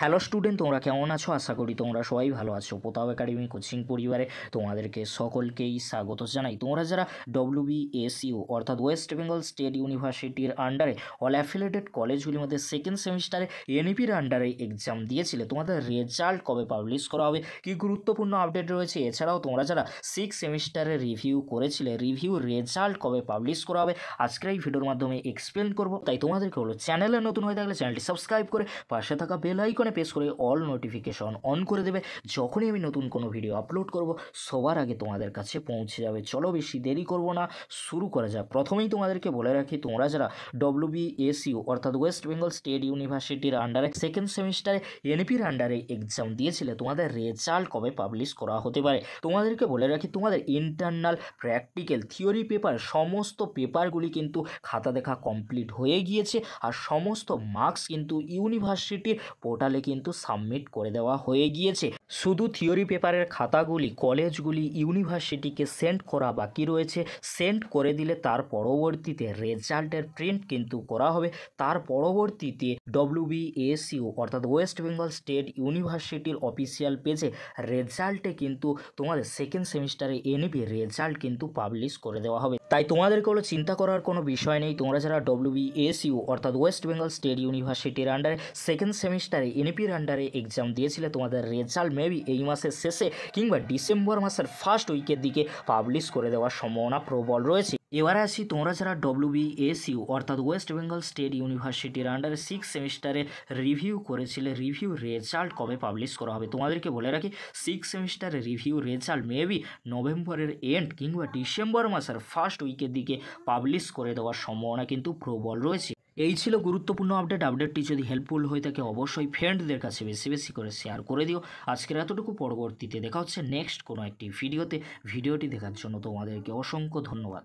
hello student তোমরা কেমন আছো আশা করি তোমরা সবাই ভালো আছো পোতাও একাডেমি কোচিং পরিবারে তোমাদেরকে সকলকেই স্বাগত জানাই তোমরা যারা বিএসইউ অর্থাৎ ওয়েস্ট বেঙ্গল স্টেট ইউনিভার্সিটির আন্ডারে অল অ্যাফিলেটেড কলেজগুলির মধ্যে সেকেন্ড সেমিস্টারে এনইপির আন্ডারে এক্সাম দিয়েছিলে তোমাদের রেজাল্ট কবে পাবলিশ করা হবে কি গুরুত্বপূর্ণ আপডেট রয়েছে এছাড়াও তোমরা যারা সিক্স সেমিস্টারে রিভিউ করেছিলে রিভিউ রেজাল্ট কবে পাবলিশ করা হবে আজকের এই ভিডিওর মাধ্যমে এক্সপ্লেন করবো তাই তোমাদেরকে হলো চ্যানেলে নতুন হয়ে থাকলে চ্যানেলটি সাবস্ক্রাইব করে পাশে থাকা বেল অলে প্রেস করে অল নোটিফিকেশন অন করে দেবে যখনই আমি নতুন কোনো ভিডিও আপলোড করব সবার আগে তোমাদের কাছে পৌঁছে যাবে চলো বেশি দেরি করব না শুরু করা যাক প্রথমেই তোমাদেরকে বলে রাখি তোমরা যারা ডব্লিউবিএসইউ অর্থাৎ ওয়েস্ট বেঙ্গল স্টেট ইউনিভার্সিটির আন্ডারে সেকেন্ড সেমিস্টারে এনপির আন্ডারে এক্সাম দিয়েছিলে তোমাদের রেজাল্ট কবে পাবলিশ করা হতে পারে তোমাদেরকে বলে রাখি তোমাদের ইন্টারনাল প্র্যাকটিক্যাল থিওরি পেপার সমস্ত পেপারগুলি কিন্তু খাতা দেখা কমপ্লিট হয়ে গিয়েছে আর সমস্ত মার্কস কিন্তু ইউনিভার্সিটির পোর্টালে বলে কিন্তু সাবমিট করে দেওয়া হয়ে গিয়েছে শুধু থিওরি পেপারের খাতাগুলি কলেজগুলি ইউনিভার্সিটিকে সেন্ড করা বাকি রয়েছে সেন্ড করে দিলে তার পরবর্তীতে রেজাল্টের প্রিন্ট কিন্তু করা হবে তার পরবর্তীতে ডব্লিউবিএসইউ অর্থাৎ ওয়েস্ট বেঙ্গল স্টেট ইউনিভার্সিটির অফিসিয়াল পেজে রেজাল্টে কিন্তু তোমাদের সেকেন্ড সেমিস্টারে এনবি রেজাল্ট কিন্তু পাবলিশ করে দেওয়া হবে তাই তোমাদেরকে হলো চিন্তা করার কোনো বিষয় নেই তোমরা যারা ডব্লিউবিএসইউ অর্থাৎ ওয়েস্ট বেঙ্গল স্টেট ইউনিভার্সিটির আন্ডারে সেকেন্ড সেমিস্টারে এনইপির আন্ডারে এক্সাম দিয়েছিলে তোমাদের রেজাল্ট মেবি এই মাসের শেষে কিংবা ডিসেম্বর মাসের ফার্স্ট উইকের দিকে পাবলিশ করে দেওয়ার সম্ভাবনা প্রবল রয়েছে এবারে আসি তোমরা যারা বিএসইউ অর্থাৎ ওয়েস্ট বেঙ্গল স্টেট ইউনিভার্সিটির আন্ডারে সিক্স সেমিস্টারে রিভিউ করেছিলে রিভিউ রেজাল্ট কবে পাবলিশ করা হবে তোমাদেরকে বলে রাখি সিক্স সেমিস্টারের রিভিউ রেজাল্ট মেবি নভেম্বরের এন্ড কিংবা ডিসেম্বর মাসের ফার্স্ট উইকের দিকে পাবলিশ করে দেওয়ার সম্ভাবনা কিন্তু প্রবল রয়েছে এই ছিল গুরুত্বপূর্ণ আপডেট আপডেটটি যদি হেল্পফুল হয়ে থাকে অবশ্যই ফ্রেন্ডদের কাছে বেশি বেশি করে শেয়ার করে দিও আজকের এতটুকু পরবর্তীতে দেখা হচ্ছে নেক্সট কোনো একটি ভিডিওতে ভিডিওটি দেখার জন্য তোমাদেরকে অসংখ্য ধন্যবাদ